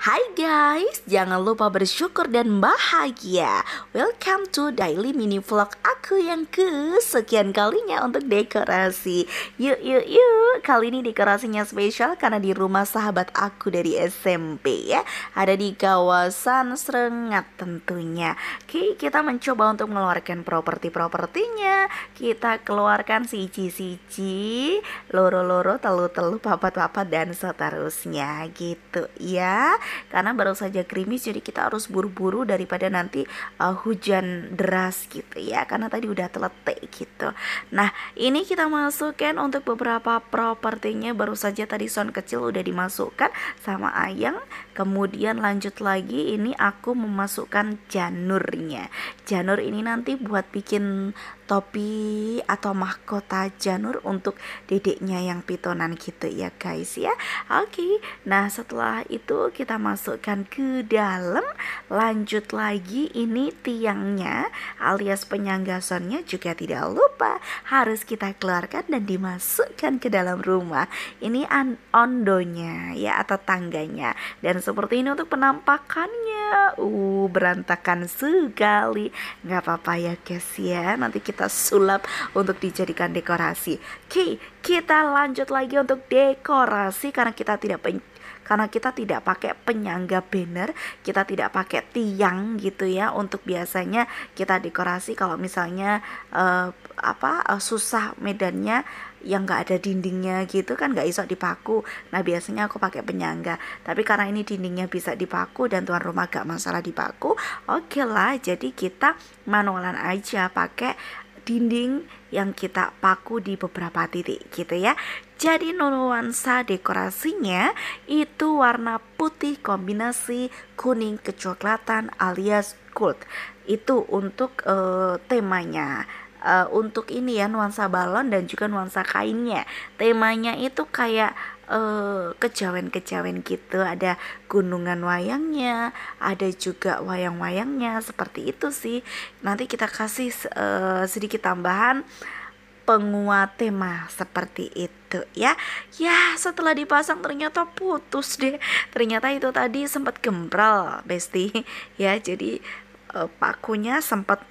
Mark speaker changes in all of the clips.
Speaker 1: Hai guys, jangan lupa bersyukur dan bahagia. Welcome to daily mini vlog aku yang ke sekian kalinya untuk dekorasi. Yuk yuk yuk, kali ini dekorasinya spesial karena di rumah sahabat aku dari SMP ya. Ada di kawasan Serengat tentunya. Oke, kita mencoba untuk mengeluarkan properti-propertinya. Kita keluarkan siji-siji, loro-loro, telu-telu, papat-papat dan seterusnya gitu ya karena baru saja krimis jadi kita harus buru-buru daripada nanti uh, hujan deras gitu ya karena tadi udah teletek gitu nah ini kita masukkan untuk beberapa propertinya baru saja tadi sound kecil udah dimasukkan sama ayang kemudian lanjut lagi ini aku memasukkan janurnya janur ini nanti buat bikin topi atau mahkota janur untuk dedeknya yang pitonan gitu ya guys ya oke okay. nah setelah itu kita masukkan ke dalam lanjut lagi ini tiangnya alias penyangga sonnya juga tidak lupa harus kita keluarkan dan dimasukkan ke dalam rumah ini ondonya ya atau tangganya dan seperti ini untuk penampakannya uh berantakan sekali nggak apa-apa ya guys ya nanti kita kita sulap untuk dijadikan dekorasi. Oke, kita lanjut lagi untuk dekorasi karena kita tidak pen karena kita tidak pakai penyangga banner, kita tidak pakai tiang gitu ya untuk biasanya kita dekorasi kalau misalnya uh, apa uh, susah medannya yang nggak ada dindingnya gitu kan nggak iso dipaku nah biasanya aku pakai penyangga tapi karena ini dindingnya bisa dipaku dan tuan rumah gak masalah dipaku oke okay lah jadi kita manualan aja pakai dinding yang kita paku di beberapa titik gitu ya. Jadi nuansa dekorasinya itu warna putih kombinasi kuning kecoklatan alias gold. Itu untuk uh, temanya uh, untuk ini ya nuansa balon dan juga nuansa kainnya. Temanya itu kayak kejawen eh, kejawen-kejawen gitu ada gunungan wayangnya ada juga wayang-wayangnya seperti itu sih nanti kita kasih uh, sedikit tambahan penguat tema seperti itu ya ya setelah dipasang ternyata putus deh ternyata itu tadi sempat gembral besti ya jadi uh, pakunya sempat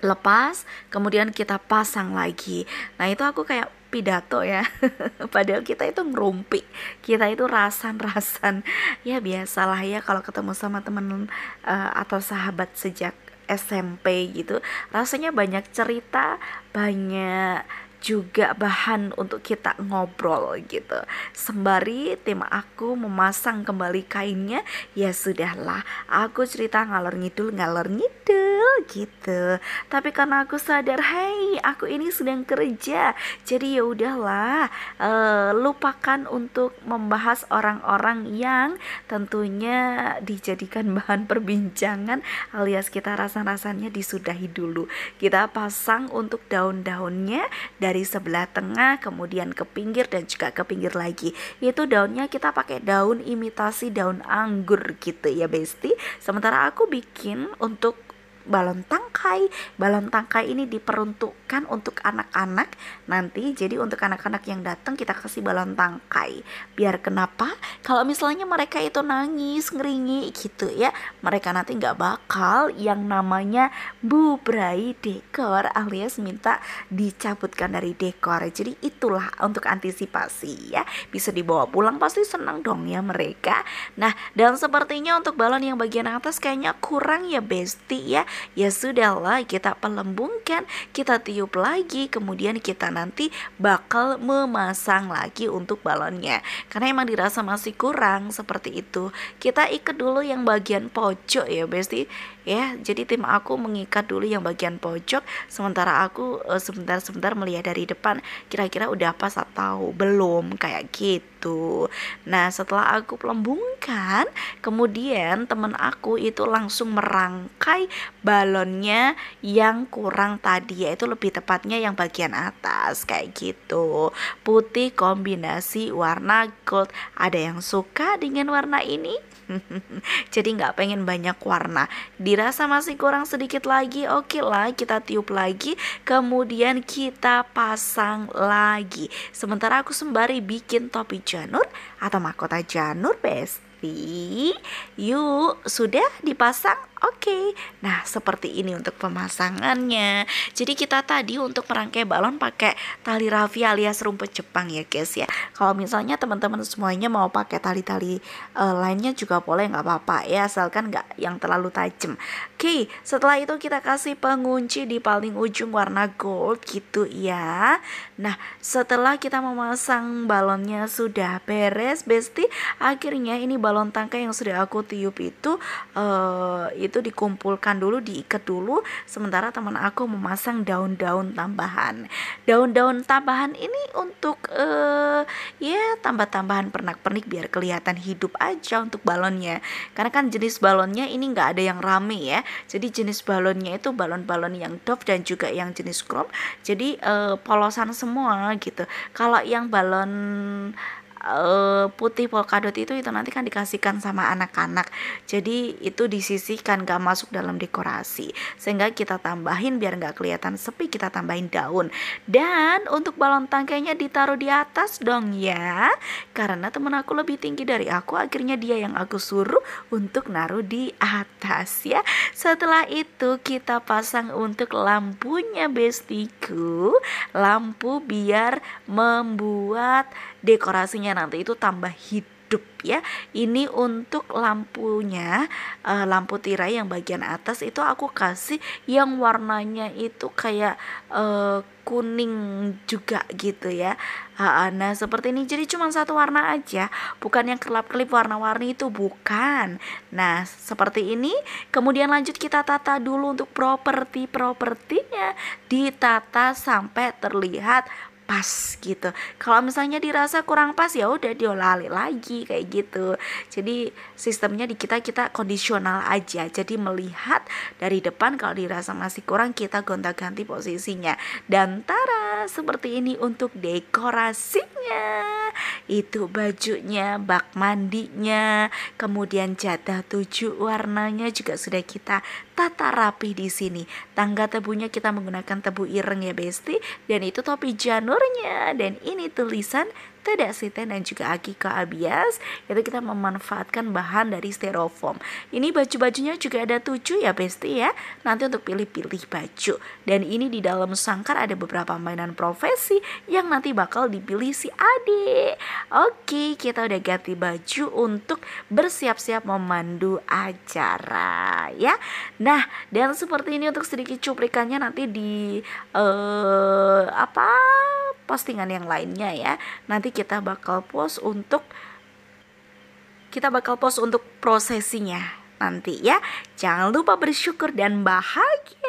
Speaker 1: lepas kemudian kita pasang lagi nah itu aku kayak pidato ya padahal kita itu ngerumpi kita itu rasan-rasan ya biasalah ya kalau ketemu sama temen uh, atau sahabat sejak SMP gitu rasanya banyak cerita banyak juga bahan untuk kita ngobrol gitu. Sembari tim aku memasang kembali kainnya, ya sudahlah, aku cerita ngalor ngidul ngalor ngidul gitu. Tapi karena aku sadar, hey, aku ini sedang kerja. Jadi ya udahlah, e, lupakan untuk membahas orang-orang yang tentunya dijadikan bahan perbincangan alias kita rasa-rasanya disudahi dulu. Kita pasang untuk daun-daunnya dari sebelah tengah, kemudian ke pinggir dan juga ke pinggir lagi. Yaitu daunnya kita pakai daun imitasi daun anggur gitu ya, Besti. Sementara aku bikin untuk balon tangkai. Balon tangkai ini diperuntukkan untuk anak-anak nanti. Jadi untuk anak-anak yang datang kita kasih balon tangkai. Biar kenapa? Kalau misalnya mereka itu nangis, ngeringi gitu ya, mereka nanti nggak bakal yang namanya bubrai dekor alias minta dicabutkan dari dekor. Jadi itulah untuk antisipasi ya. Bisa dibawa pulang pasti senang dong ya mereka. Nah, dan sepertinya untuk balon yang bagian atas kayaknya kurang ya besti ya ya sudahlah kita pelembungkan, kita tiup lagi, kemudian kita nanti bakal memasang lagi untuk balonnya. Karena emang dirasa masih kurang seperti itu. Kita ikat dulu yang bagian pojok ya, Besti. Ya, jadi tim aku mengikat dulu yang bagian pojok, sementara aku eh, sebentar-sebentar melihat dari depan kira-kira udah pas atau belum kayak gitu gitu. Nah, setelah aku pelembungkan, kemudian temen aku itu langsung merangkai balonnya yang kurang tadi, yaitu lebih tepatnya yang bagian atas kayak gitu. Putih kombinasi warna gold. Ada yang suka dengan warna ini? Jadi nggak pengen banyak warna. Dirasa masih kurang sedikit lagi, oke okay lah kita tiup lagi, kemudian kita pasang lagi. Sementara aku sembari bikin topi janur atau mahkota janur besti. Yuk, sudah dipasang Oke, okay. nah seperti ini untuk pemasangannya. Jadi kita tadi untuk merangkai balon pakai tali rafia alias rumput Jepang ya guys ya. Kalau misalnya teman-teman semuanya mau pakai tali-tali uh, lainnya juga boleh nggak apa-apa ya asalkan nggak yang terlalu tajam. Oke, okay. setelah itu kita kasih pengunci di paling ujung warna gold gitu ya. Nah setelah kita memasang balonnya sudah beres, besti akhirnya ini balon tangkai yang sudah aku tiup itu uh, itu dikumpulkan dulu, diikat dulu, sementara teman aku memasang daun-daun tambahan. Daun-daun tambahan ini untuk uh, ya tambah-tambahan pernak-pernik biar kelihatan hidup aja untuk balonnya. Karena kan jenis balonnya ini nggak ada yang rame ya. Jadi jenis balonnya itu balon-balon yang doff dan juga yang jenis chrome. Jadi uh, polosan semua gitu. Kalau yang balon uh, putih polkadot itu itu nanti kan dikasihkan sama anak-anak jadi itu disisihkan gak masuk dalam dekorasi sehingga kita tambahin biar nggak kelihatan sepi kita tambahin daun dan untuk balon tangkainya ditaruh di atas dong ya karena temen aku lebih tinggi dari aku akhirnya dia yang aku suruh untuk naruh di atas ya setelah itu kita pasang untuk lampunya bestiku lampu biar membuat dekorasinya lampunya nanti itu tambah hidup ya. Ini untuk lampunya uh, lampu tirai yang bagian atas itu aku kasih yang warnanya itu kayak uh, kuning juga gitu ya. Ah, nah, seperti ini jadi cuma satu warna aja, bukan yang kelap-kelip warna-warni itu bukan. Nah, seperti ini. Kemudian lanjut kita tata dulu untuk properti-propertinya ditata sampai terlihat pas gitu. Kalau misalnya dirasa kurang pas ya udah diolali lagi kayak gitu. Jadi sistemnya di kita kita kondisional aja. Jadi melihat dari depan kalau dirasa masih kurang kita gonta-ganti posisinya. Dan tara seperti ini untuk dekorasinya. Itu bajunya, bak mandinya, kemudian jatah tujuh warnanya juga sudah kita tertata rapi di sini. Tangga tebunya kita menggunakan tebu ireng ya Besti. Dan itu topi janurnya. Dan ini tulisan Teda Siten dan juga Akiko Abias. itu kita memanfaatkan bahan dari styrofoam. Ini baju-bajunya juga ada tujuh ya Besti ya. Nanti untuk pilih-pilih baju. Dan ini di dalam sangkar ada beberapa mainan profesi yang nanti bakal dipilih si adik. Oke, kita udah ganti baju untuk bersiap-siap memandu acara ya. Nah, Nah, dan seperti ini untuk sedikit cuplikannya nanti di uh, apa postingan yang lainnya ya. Nanti kita bakal post untuk kita bakal post untuk prosesinya nanti ya. Jangan lupa bersyukur dan bahagia.